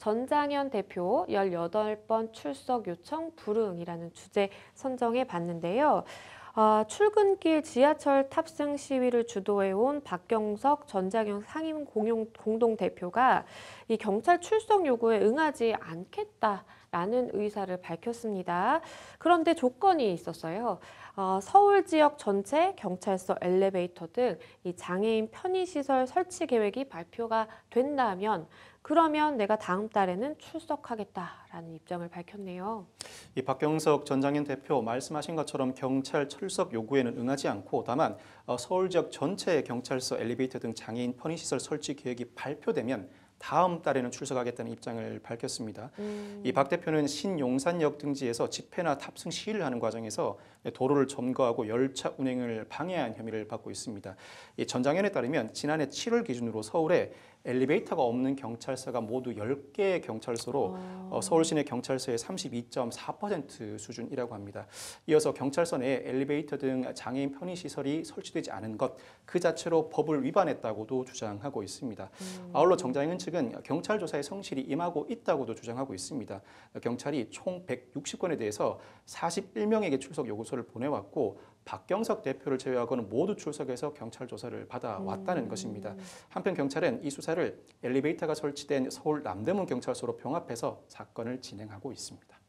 전장현 대표 18번 출석 요청 불응이라는 주제 선정해 봤는데요. 어, 출근길 지하철 탑승 시위를 주도해온 박경석 전장현 상임 공동대표가 이 경찰 출석 요구에 응하지 않겠다. 라는 의사를 밝혔습니다. 그런데 조건이 있었어요. 어, 서울 지역 전체 경찰서 엘리베이터 등이 장애인 편의시설 설치 계획이 발표가 된다면 그러면 내가 다음 달에는 출석하겠다라는 입장을 밝혔네요. 이 박경석 전 장인 대표 말씀하신 것처럼 경찰 출석 요구에는 응하지 않고 다만 어, 서울 지역 전체의 경찰서 엘리베이터 등 장애인 편의시설 설치 계획이 발표되면 다음 달에는 출석하겠다는 입장을 밝혔습니다. 음. 이박 대표는 신용산역 등지에서 집회나 탑승 시위를 하는 과정에서 도로를 점거하고 열차 운행을 방해한 혐의를 받고 있습니다. 이 전장현에 따르면 지난해 7월 기준으로 서울에 엘리베이터가 없는 경찰서가 모두 10개의 경찰서로 아. 어, 서울 시내 경찰서의 32.4% 수준이라고 합니다. 이어서 경찰서 내에 엘리베이터 등 장애인 편의 시설이 설치되지 않은 것 그 자체로 법을 위반했다고도 주장하고 있습니다. 음. 아울러 정장인 측은 경찰 조사에 성실히 임하고 있다고도 주장하고 있습니다. 경찰이 총 160건에 대해서 41명에게 출석 요구서를 보내왔고 박경석 대표를 제외하고는 모두 출석해서 경찰 조사를 받아왔다는 음. 것입니다. 한편 경찰은 이 수사를 엘리베이터가 설치된 서울 남대문 경찰서로 병합해서 사건을 진행하고 있습니다.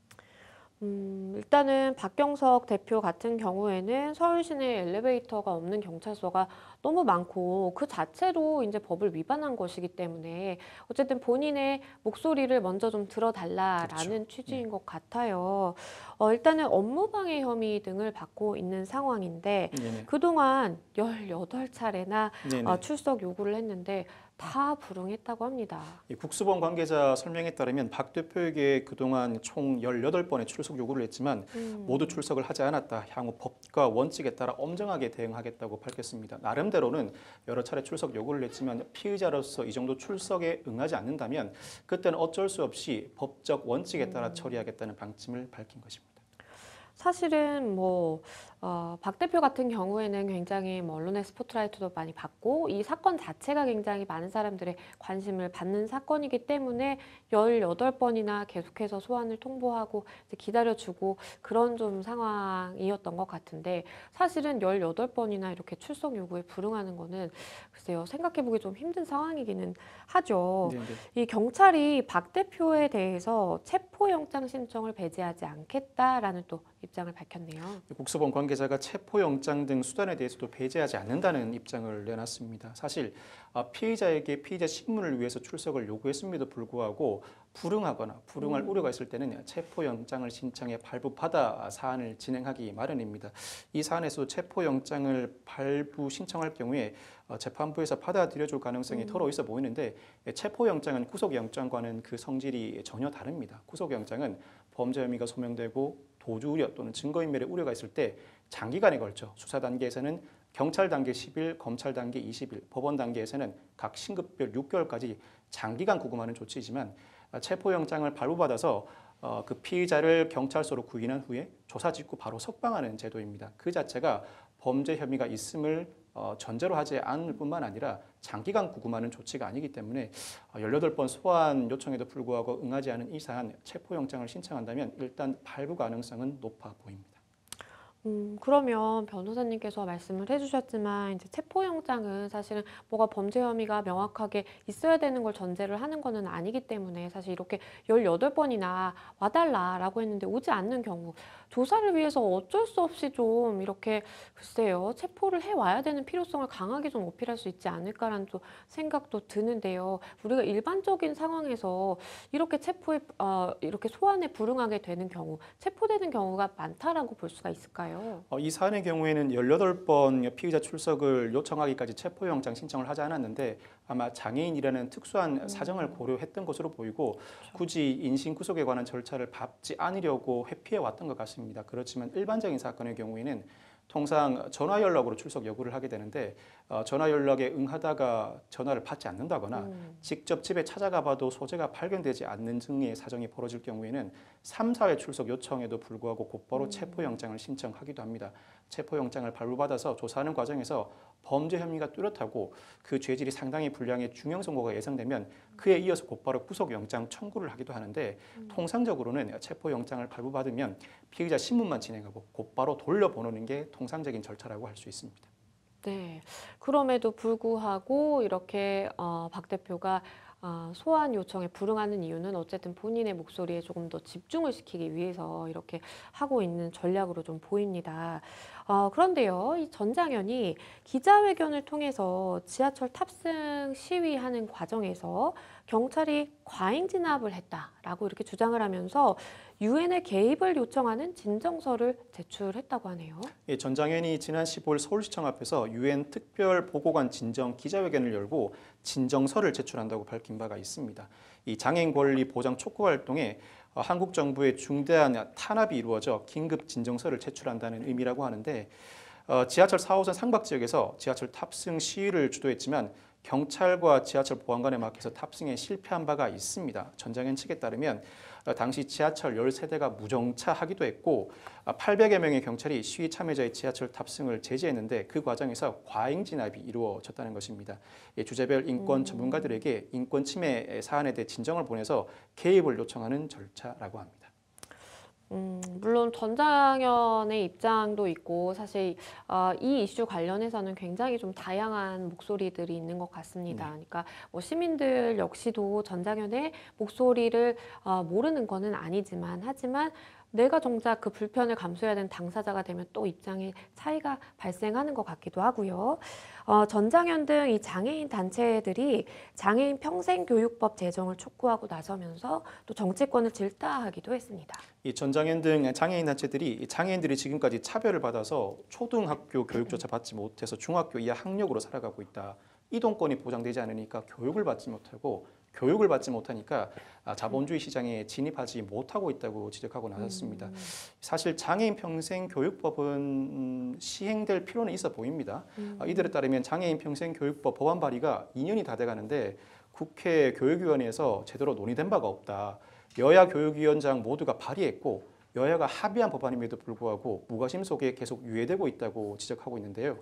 음, 일단은 박경석 대표 같은 경우에는 서울 시내 엘리베이터가 없는 경찰서가 너무 많고 그 자체로 이제 법을 위반한 것이기 때문에 어쨌든 본인의 목소리를 먼저 좀 들어달라라는 그렇죠. 취지인 네. 것 같아요. 어, 일단은 업무방해 혐의 등을 받고 있는 상황인데 네네. 그동안 열여덟 차례나 어, 출석 요구를 했는데 다 불응했다고 합니다. 국수본 관계자 설명에 따르면 박 대표에게 그동안 총 18번의 출석 요구를 했지만 음. 모두 출석을 하지 않았다. 향후 법과 원칙에 따라 엄정하게 대응하겠다고 밝혔습니다. 나름대로는 여러 차례 출석 요구를 했지만 피의자로서 이 정도 출석에 응하지 않는다면 그때는 어쩔 수 없이 법적 원칙에 따라 음. 처리하겠다는 방침을 밝힌 것입니다. 사실은 뭐, 어, 박 대표 같은 경우에는 굉장히 뭐 언론의 스포트라이트도 많이 받고 이 사건 자체가 굉장히 많은 사람들의 관심을 받는 사건이기 때문에 열여덟 번이나 계속해서 소환을 통보하고 이제 기다려주고 그런 좀 상황이었던 것 같은데 사실은 열여덟 번이나 이렇게 출석 요구에 불응하는 거는 글쎄요, 생각해보기 좀 힘든 상황이기는 하죠. 네네. 네. 이 경찰이 박 대표에 대해서 체포영장 신청을 배제하지 않겠다라는 또 입장을 밝혔네요. 국수본 관계자가 체포영장 등 수단에 대해서도 배제하지 않는다는 입장을 내놨습니다. 사실 아, 피의자에게 피의자 신문을 위해서 출석을 요구했음에도 불구하고 불응하거나 불응할 음. 우려가 있을 때는 체포영장을 신청해 발부받아 사안을 진행하기 마련입니다. 이 사안에서 체포영장을 발부 신청할 경우에 어, 재판부에서 받아들여줄 가능성이 음. 털어 있어 보이는데 예, 체포영장은 구속영장과는 그 성질이 전혀 다릅니다. 구속영장은 범죄 혐의가 소명되고 도주 우려 또는 증거인멸의 우려가 있을 때 장기간에 걸쳐 수사 단계에서는 경찰 단계 10일, 검찰 단계 20일, 법원 단계에서는 각 신급별 6개월까지 장기간 구금하는 조치이지만 아, 체포영장을 발부받아서 어, 그 피의자를 경찰서로 구인한 후에 조사 직후 바로 석방하는 제도입니다. 그 자체가 범죄 혐의가 있음을 어, 전제로 하지 않을 뿐만 아니라 장기간 구금하는 조치가 아니기 때문에 18번 어, 소환 요청에도 불구하고 응하지 않은 이사한 체포영장을 신청한다면 일단 발부 가능성은 높아 보입니다. 음, 그러면 변호사님께서 말씀을 해주셨지만 이제 체포영장은 사실은 뭐가 범죄 혐의가 명확하게 있어야 되는 걸 전제를 하는 거는 아니기 때문에 사실 이렇게 1 8 번이나 와달라라고 했는데 오지 않는 경우 조사를 위해서 어쩔 수 없이 좀 이렇게 글쎄요 체포를 해와야 되는 필요성을 강하게 좀 어필할 수 있지 않을까라는 또 생각도 드는데요. 우리가 일반적인 상황에서 이렇게 체포에 어, 이렇게 소환에 불응하게 되는 경우 체포되는 경우가 많다라고 볼 수가 있을까요? 될까요? 어, 이 사안의 경우에는 18번 피의자 출석을 요청하기까지 체포영장 신청을 하지 않았는데 아마 장애인이라는 특수한 음. 사정을 고려했던 것으로 보이고 그렇죠. 굳이 인신 구속에 관한 절차를 밟지 않으려고 회피해 왔던 것 같습니다. 그렇지만 일반적인 사건의 경우에는 통상 전화 연락으로 출석 여부를 하게 되는데 어, 전화 연락에 응하다가 전화를 받지 않는다거나 음. 직접 집에 찾아가 봐도 소재가 발견되지 않는 등의 사정이 벌어질 경우에는 3, 4회 출석 요청에도 불구하고 곧바로 음. 체포영장을 신청하기도 합니다. 체포영장을 발부받아서 조사하는 과정에서 범죄 혐의가 뚜렷하고 그 죄질이 상당히 불량의 중형 선고가 예상되면 그에 이어서 곧바로 구속영장 청구를 하기도 하는데 음. 통상적으로는 체포영장을 발부받으면 피의자 신문만 진행하고 곧바로 돌려보내는 게 통상적인 절차라고 할 수 있습니다. 네. 그럼에도 불구하고 이렇게 어, 박 대표가 아, 소환 요청에 불응하는 이유는 어쨌든 본인의 목소리에 조금 더 집중을 시키기 위해서 이렇게 하고 있는 전략으로 좀 보입니다. 어, 그런데요, 이 전장현이 기자회견을 통해서 지하철 탑승 시위하는 과정에서 경찰이 과잉 진압을 했다라고 이렇게 주장을 하면서 유엔의 개입을 요청하는 진정서를 제출했다고 하네요. 예, 전 장현이 지난 15일 서울시청 앞에서 유엔 특별 보고관 진정 기자회견을 열고 진정서를 제출한다고 밝힌 바가 있습니다. 이 장애인 권리 보장 촉구 활동에 어, 한국 정부의 중대한 탄압이 이루어져 긴급 진정서를 제출한다는 의미라고 하는데 어, 지하철 4호선 상박 지역에서 지하철 탑승 시위를 주도했지만 경찰과 지하철 보안관에 막혀서 탑승에 실패한 바가 있습니다. 전장현 측에 따르면 어, 당시 지하철 13대가 무정차하기도 했고 800여 아, 명의 경찰이 시위 참여자의 지하철 탑승을 제지했는데 그 과정에서 과잉 진압이 이루어졌다는 것입니다. 예, 주제별 인권 음. 전문가들에게 인권 침해 사안에 대해 진정을 보내서 개입을 요청하는 절차라고 합니다. 음, 물론 전장현의 입장도 있고 사실 어, 이 이슈 관련해서는 굉장히 좀 다양한 목소리들이 있는 것 같습니다. 네. 그러니까 뭐 시민들 역시도 전장현의 목소리를 어, 모르는 것은 아니지만 하지만 내가 정작 그 불편을 감수해야 되는 당사자가 되면 또입장에 차이가 발생하는 것 같기도 하고요. 어, 전장현 등이 장애인 단체들이 장애인 평생교육법 제정을 촉구하고 나서면서 또 정치권을 질타하기도 했습니다. 이 전장현 등 장애인 단체들이 장애인들이 지금까지 차별을 받아서 초등학교 교육조차 받지 못해서 중학교 이하 학력으로 살아가고 있다. 이동권이 보장되지 않으니까 교육을 받지 못하고 교육을 받지 못하니까 아, 자본주의 시장에 진입하지 못하고 있다고 지적하고 나섰습니다. 음. 사실 장애인 평생 교육법은 음, 시행될 필요는 있어 보입니다. 아, 음. 이들에 따르면 장애인 평생 교육법 법안 발의가 2년이 다 돼가는데 국회 교육위원회에서 제대로 논의된 바가 없다. 여야 교육위원장 모두가 발의했고 여야가 합의한 법안임에도 불구하고 무과심 속에 계속 유예되고 있다고 지적하고 있는데요.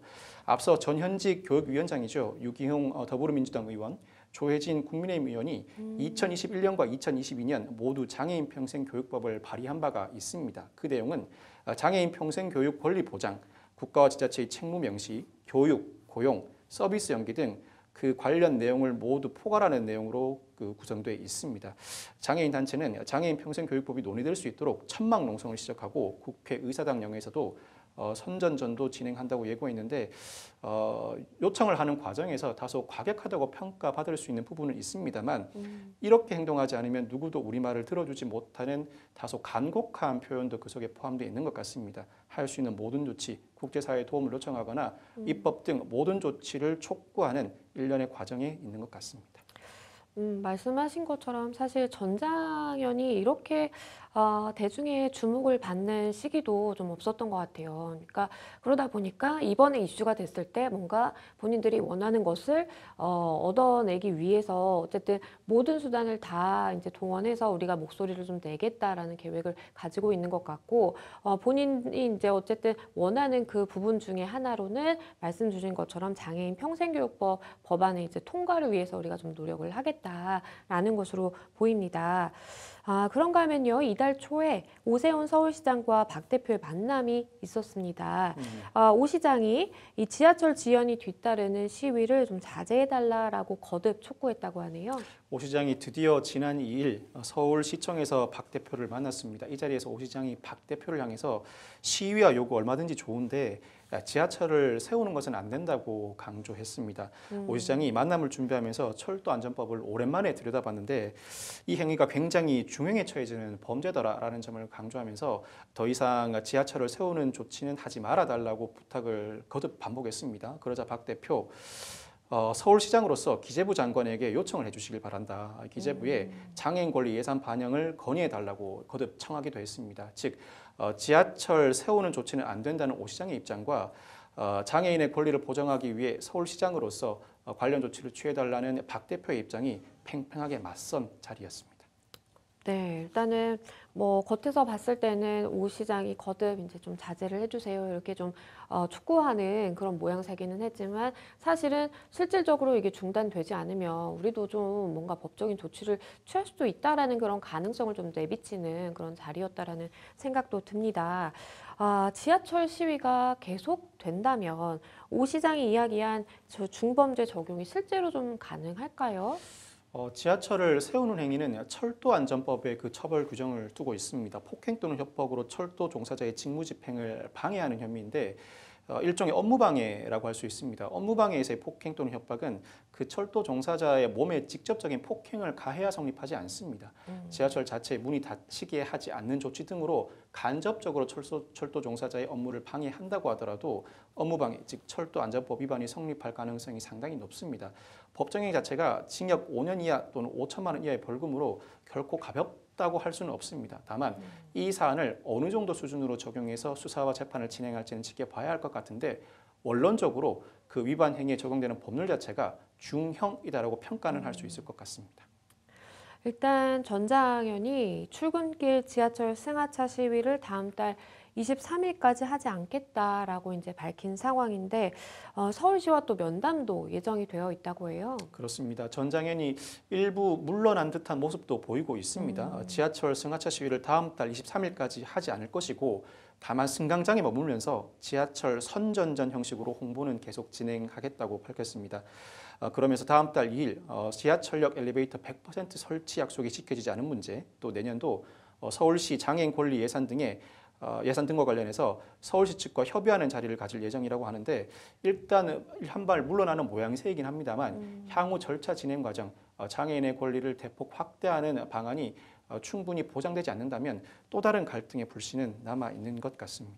앞서 전현직 교육위원장이죠. 유기용 어, 더불어민주당 의원 조혜진 국민의힘 의원이 음. 2021년과 2022년 모두 장애인 평생 교육법을 발의한 바가 있습니다. 그 내용은 어, 장애인 평생 교육 권리 보장, 국가와 지자체의 책무 명시, 교육, 고용, 서비스 연계 등 그 관련 내용을 모두 포괄하는 내용으로 그 구성돼 있습니다. 장애인 단체는 장애인 평생 교육법이 논의될 수 있도록 천막 농성을 시작하고 국회 의사당령에서도 어, 선전전도 진행한다고 예고했는데 어, 요청을 하는 과정에서 다소 과격하다고 평가받을 수 있는 부분은 있습니다만 음. 이렇게 행동하지 않으면 누구도 우리 말을 들어주지 못하는 다소 간곡한 표현도 그 속에 포함되어 있는 것 같습니다. 할 수 있는 모든 조치, 국제사회의 도움을 요청하거나 음. 입법 등 모든 조치를 촉구하는 일련의 과정에 있는 것 같습니다. 음, 말씀하신 것처럼 사실 전장현이 이렇게 어, 대중의 주목을 받는 시기도 좀 없었던 것 같아요. 그러니까 그러다 보니까 이번에 이슈가 됐을 때 뭔가 본인들이 원하는 것을 어, 얻어내기 위해서 어쨌든 모든 수단을 다 이제 동원해서 우리가 목소리를 좀 내겠다라는 계획을 가지고 있는 것 같고 어, 본인이 이제 어쨌든 원하는 그 부분 중에 하나로는 말씀 주신 것처럼 장애인 평생교육법 법안의 이제 통과를 위해서 우리가 좀 노력을 하겠다라는 것으로 보입니다. 아, 그런가 하면요. 이달 초에 오세훈 서울시장과 박 대표의 만남이 있었습니다. 음. 아, 오 시장이 이 지하철 지연이 뒤따르는 시위를 좀자제해달라고 거듭 촉구했다고 하네요. 오 시장이 드디어 지난 2일 서울시청에서 박 대표를 만났습니다. 이 자리에서 오 시장이 박 대표를 향해서 시위와 요구 얼마든지 좋은데 그러니까 지하철을 세우는 것은 안 된다고 강조했습니다. 음. 오 시장이 만남을 준비하면서 철도 안전법을 오랜만에 들여다봤는데 이 행위가 굉장히 중형에 처해지는 범죄다라는 점을 강조하면서 더 이상 지하철을 세우는 조치는 하지 말아달라고 부탁을 거듭 반복했습니다. 그러자 박 대표 어, 서울시장으로서 기재부 장관에게 요청을 해주시길 바란다. 기재부에 음. 장애인 권리 예산 반영을 건의해달라고 거듭 청하기도 했습니다. 즉 어, 지하철 세우는 조치는 안 된다는 오 시장의 입장과 어, 장애인의 권리를 보장하기 위해 서울시장으로서 어, 관련 조치를 취해달라는 박 대표의 입장이 팽팽하게 맞선 자리였습니다. 네, 일단은 뭐 겉에서 봤을 때는 오 시장이 거듭 이제 좀 자제를 해주세요 이렇게 좀 어, 촉구하는 그런 모양새기는 했지만 사실은 실질적으로 이게 중단되지 않으면 우리도 좀 뭔가 법적인 조치를 취할 수도 있다라는 그런 가능성을 좀 내비치는 그런 자리였다라는 생각도 듭니다. 아, 지하철 시위가 계속 된다면 오 시장이 이야기한 저 중범죄 적용이 실제로 좀 가능할까요? 어, 지하철을 세우는 행위는 철도안전법의 그 처벌 규정을 두고 있습니다. 폭행 또는 협박으로 철도 종사자의 직무집행을 방해하는 혐의인데 어, 일종의 업무방해라고 할 수 있습니다. 업무방해에서의 폭행 또는 협박은 그 철도 종사자의 몸에 직접적인 폭행을 가해야 성립하지 않습니다. 음. 지하철 자체의 문이 닫히게 하지 않는 조치 등으로 간접적으로 철소, 철도 종사자의 업무를 방해한다고 하더라도 업무방해, 즉 철도 안전법 위반이 성립할 가능성이 상당히 높습니다. 법정행위 자체가 징역 5년 이하 또는 5천만 원 이하의 벌금으로 결코 가볍 쉽다고 할 수는 없습니다. 다만 이 사안을 어느 정도 수준으로 적용해서 수사와 재판을 진행할지는 지켜봐야 할 것 같은데 원론적으로 그 위반 행위에 적용되는 법률 자체가 중형이다라고 평가는 할 수 있을 것 같습니다. 일단 전장현이 출근길 지하철 승하차 시위를 다음 달 23일까지 하지 않겠다라고 이제 밝힌 상황인데 어, 서울시와 또 면담도 예정이 되어 있다고 해요. 그렇습니다. 전장현이 일부 물러난 듯한 모습도 보이고 있습니다. 음. 지하철 승하차 시위를 다음 달 23일까지 하지 않을 것이고 다만 승강장에 머물면서 지하철 선전전 형식으로 홍보는 계속 진행하겠다고 밝혔습니다. 어, 그러면서 다음 달 2일 어, 지하철역 엘리베이터 100% 설치 약속이 지켜지지 않은 문제 또 내년도 어, 서울시 장애인 권리 예산 등의 어, 예산 등과 관련해서 서울시 측과 협의하는 자리를 가질 예정이라고 하는데 일단 한 발 물러나는 모양새이긴 합니다만 음. 향후 절차 진행 과정 어, 장애인의 권리를 대폭 확대하는 방안이 어, 충분히 보장되지 않는다면 또 다른 갈등의 불씨는 남아 있는 것 같습니다.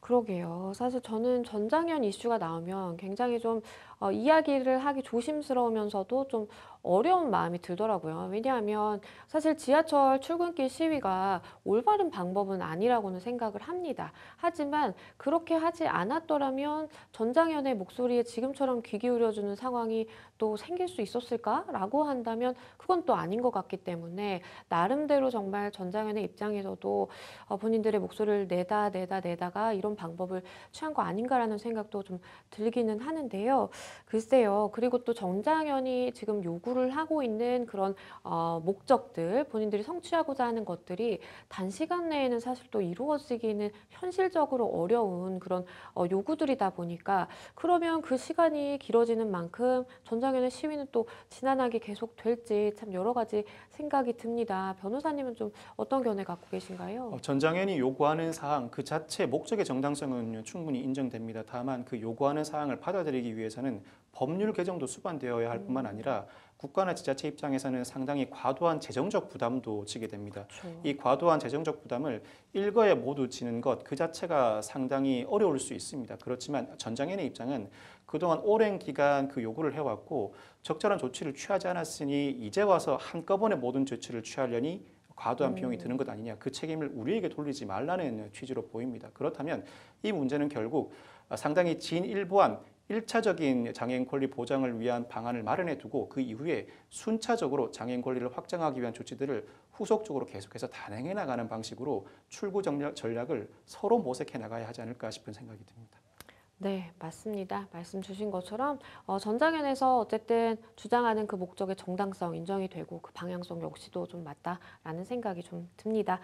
그러게요. 사실 저는 전장현 이슈가 나오면 굉장히 좀 어, 이야기를 하기 조심스러우면서도 좀 어려운 마음이 들더라고요. 왜냐하면 사실 지하철 출근길 시위가 올바른 방법은 아니라고는 생각을 합니다. 하지만 그렇게 하지 않았더라면 전장현의 목소리에 지금처럼 귀 기울여주는 상황이 또 생길 수 있었을까라고 한다면 그건 또 아닌 것 같기 때문에 나름대로 정말 전장현의 입장에서도 어, 본인들의 목소리를 내다 내다 내다가 이런 방법을 취한 거 아닌가라는 생각도 좀 들기는 하는데요. 글쎄요. 그리고 또정장연이 지금 요구를 하고 있는 그런 어, 목적들, 본인들이 성취하고자 하는 것들이 단시간 내에는 사실 또 이루어지기는 현실적으로 어려운 그런 어, 요구들이다 보니까 그러면 그 시간이 길어지는 만큼 전장연의 시위는 또 지난하게 계속 될지 참 여러 가지 생각이 듭니다. 변호사님은 좀 어떤 견해 갖고 계신가요? 어, 전장현이 요구하는 사항 그 자체 목적의 정당성은 충분히 인정됩니다. 다만 그 요구하는 사항을 받아들이기 위해서는 법률 개정도 수반되어야 할 뿐만 음. 아니라 국가나 지자체 입장에서는 상당히 과도한 재정적 부담도 지게 됩니다. 그렇죠. 이 과도한 재정적 부담을 일거에 모두 지는 것 그 자체가 상당히 어려울 수 있습니다. 그렇지만 전장인의 입장은 그동안 오랜 기간 그 요구를 해왔고 적절한 조치를 취하지 않았으니 이제 와서 한꺼번에 모든 조치를 취하려니 과도한 비용이 음. 드는 것 아니냐 그 책임을 우리에게 돌리지 말라는 취지로 보입니다. 그렇다면 이 문제는 결국 상당히 진일보한 1차적인 장애인 권리 보장을 위한 방안을 마련해 두고 그 이후에 순차적으로 장애인 권리를 확장하기 위한 조치들을 후속적으로 계속해서 단행해 나가는 방식으로 출구 정략, 전략, 을 서로 모색해 나가야 하지 않을까 싶은 생각이 듭니다. 네, 맞습니다. 말씀 주신 것처럼 어, 전장현에서 어쨌든 주장하는 그 목적의 정당성 인정이 되고 그 방향성 역시도 좀 맞다라는 생각이 좀 듭니다.